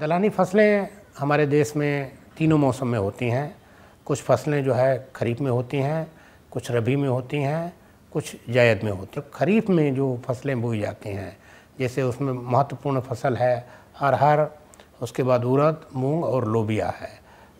दलानी फसलें हमारे देश में तीनों मौसम में होती हैं कुछ फसलें जो है खरीफ में होती हैं कुछ रबी में होती हैं कुछ जायद में होती हैं खरीफ में जो फसलें बोई जाती हैं जैसे उसमें महत्वपूर्ण फसल है अरहर उसके बाद उड़द मूंग और लोबिया है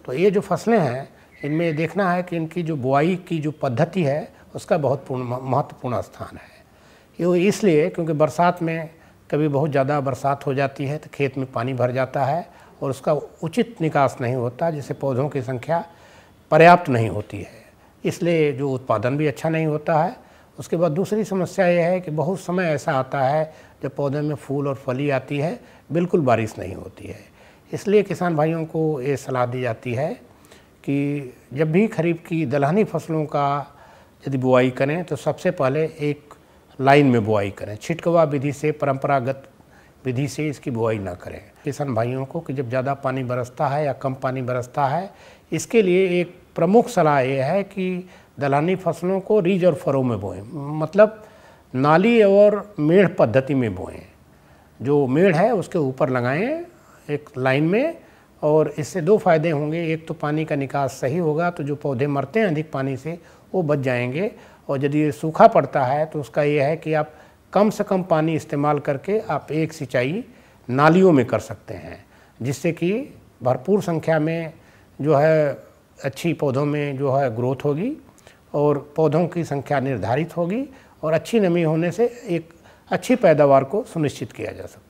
तो ये जो फसलें हैं इनमें देखना है कि इनकी जो बुआई की जो पद्धति है उसका बहुत महत्वपूर्ण स्थान है ये इसलिए क्योंकि बरसात में कभी बहुत ज़्यादा बरसात हो जाती है तो खेत में पानी भर जाता है और उसका उचित निकास नहीं होता जिससे पौधों की संख्या पर्याप्त नहीं होती है इसलिए जो उत्पादन भी अच्छा नहीं होता है उसके बाद दूसरी समस्या यह है कि बहुत समय ऐसा आता है जब पौधे में फूल और फली आती है बिल्कुल बारिश नहीं होती है इसलिए किसान भाइयों को ये सलाह दी जाती है कि जब भी खरीफ की दलहनी फसलों का यदि बुआई करें तो सबसे पहले एक लाइन में बुआई करें छिटकवा विधि से परंपरागत विधि से इसकी बुआई ना करें किसान भाइयों को कि जब ज़्यादा पानी बरसता है या कम पानी बरसता है इसके लिए एक प्रमुख सलाह यह है कि दलहनी फसलों को रीज और फरों में बोएं मतलब नाली और मेढ़ पद्धति में बोएं जो मेढ़ है उसके ऊपर लगाएं एक लाइन में और इससे दो फायदे होंगे एक तो पानी का निकास सही होगा तो जो पौधे मरते हैं अधिक पानी से वो बच जाएंगे और यदि सूखा पड़ता है तो उसका यह है कि आप कम से कम पानी इस्तेमाल करके आप एक सिंचाई नालियों में कर सकते हैं जिससे कि भरपूर संख्या में जो है अच्छी पौधों में जो है ग्रोथ होगी और पौधों की संख्या निर्धारित होगी और अच्छी नमी होने से एक अच्छी पैदावार को सुनिश्चित किया जा सकता है